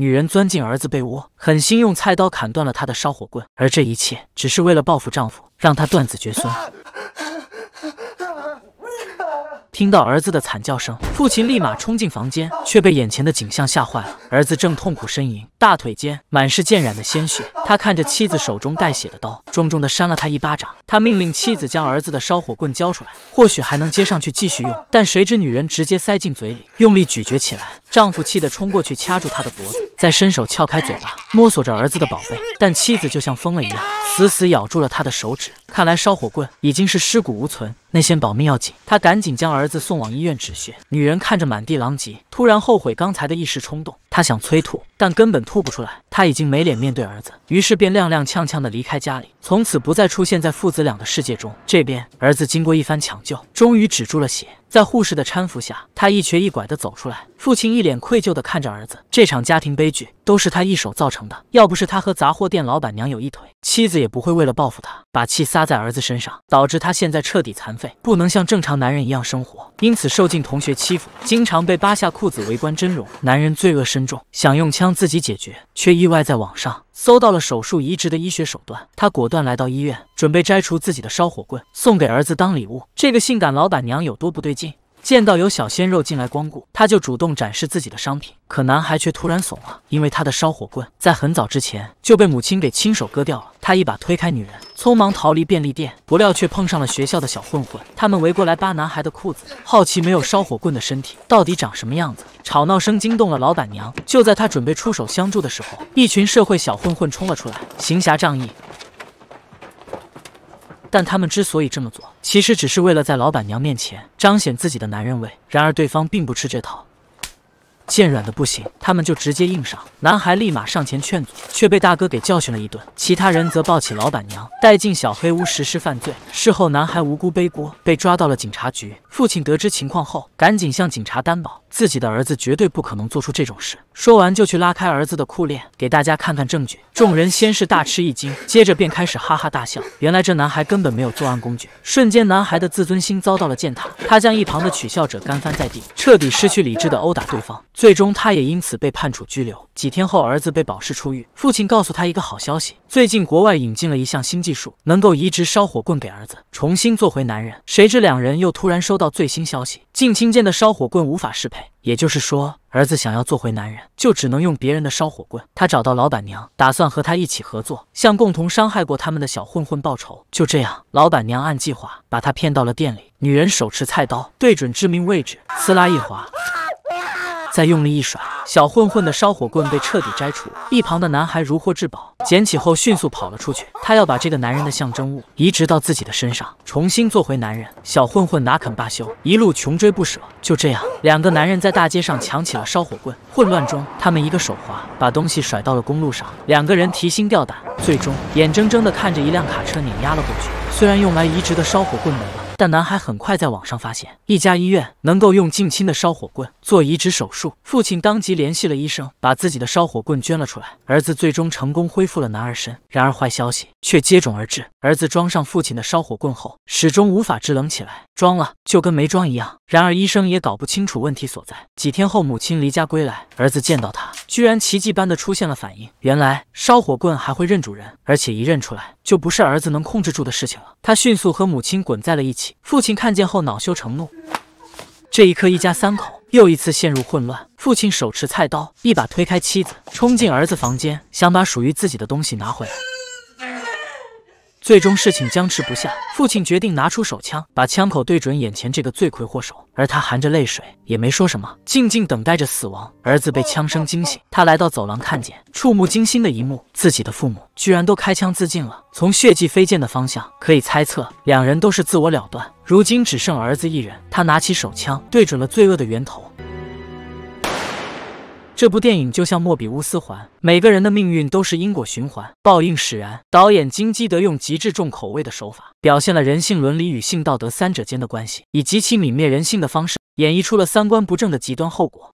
女人钻进儿子被窝，狠心用菜刀砍断了他的烧火棍，而这一切只是为了报复丈夫，让他断子绝孙。听到儿子的惨叫声，父亲立马冲进房间，却被眼前的景象吓坏了。儿子正痛苦呻吟，大腿间满是溅染的鲜血。他看着妻子手中带血的刀，重重的扇了他一巴掌。他命令妻子将儿子的烧火棍交出来，或许还能接上去继续用。但谁知女人直接塞进嘴里，用力咀嚼起来。丈夫气得冲过去掐住她的脖子，再伸手撬开嘴巴，摸索着儿子的宝贝。但妻子就像疯了一样，死死咬住了他的手指。看来烧火棍已经是尸骨无存，那先保命要紧。他赶紧将儿子送往医院止血。女人看着满地狼藉，突然后悔刚才的一时冲动。他想催吐，但根本吐不出来。他已经没脸面对儿子，于是便踉踉跄跄地离开家里，从此不再出现在父子俩的世界中。这边，儿子经过一番抢救，终于止住了血，在护士的搀扶下，他一瘸一拐地走出来。父亲一脸愧疚地看着儿子，这场家庭悲剧。都是他一手造成的。要不是他和杂货店老板娘有一腿，妻子也不会为了报复他，把气撒在儿子身上，导致他现在彻底残废，不能像正常男人一样生活，因此受尽同学欺负，经常被扒下裤子围观真容。男人罪恶深重，想用枪自己解决，却意外在网上搜到了手术移植的医学手段。他果断来到医院，准备摘除自己的烧火棍，送给儿子当礼物。这个性感老板娘有多不对劲？见到有小鲜肉进来光顾，他就主动展示自己的商品。可男孩却突然怂了，因为他的烧火棍在很早之前就被母亲给亲手割掉了。他一把推开女人，匆忙逃离便利店。不料却碰上了学校的小混混，他们围过来扒男孩的裤子，好奇没有烧火棍的身体到底长什么样子。吵闹声惊动了老板娘，就在他准备出手相助的时候，一群社会小混混冲了出来，行侠仗义。但他们之所以这么做，其实只是为了在老板娘面前彰显自己的男人味。然而，对方并不吃这套。见软的不行，他们就直接硬上。男孩立马上前劝阻，却被大哥给教训了一顿。其他人则抱起老板娘带进小黑屋实施犯罪。事后，男孩无辜背锅，被抓到了警察局。父亲得知情况后，赶紧向警察担保自己的儿子绝对不可能做出这种事。说完就去拉开儿子的裤链，给大家看看证据。众人先是大吃一惊，接着便开始哈哈大笑。原来这男孩根本没有作案工具。瞬间，男孩的自尊心遭到了践踏，他将一旁的取笑者干翻在地，彻底失去理智的殴打对方。最终，他也因此被判处拘留。几天后，儿子被保释出狱，父亲告诉他一个好消息：最近国外引进了一项新技术，能够移植烧火棍给儿子，重新做回男人。谁知两人又突然收到最新消息，近亲间的烧火棍无法适配，也就是说，儿子想要做回男人，就只能用别人的烧火棍。他找到老板娘，打算和他一起合作，向共同伤害过他们的小混混报仇。就这样，老板娘按计划把他骗到了店里，女人手持菜刀，对准致命位置，刺啦一划。再用力一甩，小混混的烧火棍被彻底摘除。一旁的男孩如获至宝，捡起后迅速跑了出去。他要把这个男人的象征物移植到自己的身上，重新做回男人。小混混哪肯罢休，一路穷追不舍。就这样，两个男人在大街上抢起了烧火棍。混乱中，他们一个手滑，把东西甩到了公路上。两个人提心吊胆，最终眼睁睁地看着一辆卡车碾压了过去。虽然用来移植的烧火棍没了。但男孩很快在网上发现，一家医院能够用近亲的烧火棍做移植手术。父亲当即联系了医生，把自己的烧火棍捐了出来。儿子最终成功恢复了男儿身。然而，坏消息却接踵而至。儿子装上父亲的烧火棍后，始终无法制冷起来，装了就跟没装一样。然而医生也搞不清楚问题所在。几天后，母亲离家归来，儿子见到他，居然奇迹般的出现了反应。原来烧火棍还会认主人，而且一认出来，就不是儿子能控制住的事情了。他迅速和母亲滚在了一起。父亲看见后恼羞成怒，这一刻一家三口又一次陷入混乱。父亲手持菜刀，一把推开妻子，冲进儿子房间，想把属于自己的东西拿回来。最终事情僵持不下，父亲决定拿出手枪，把枪口对准眼前这个罪魁祸首，而他含着泪水也没说什么，静静等待着死亡。儿子被枪声惊醒，他来到走廊，看见触目惊心的一幕：自己的父母居然都开枪自尽了。从血迹飞溅的方向可以猜测，两人都是自我了断。如今只剩儿子一人，他拿起手枪，对准了罪恶的源头。这部电影就像莫比乌斯环，每个人的命运都是因果循环、报应使然。导演金基德用极致重口味的手法，表现了人性、伦理与性道德三者间的关系，以极其泯灭人性的方式，演绎出了三观不正的极端后果。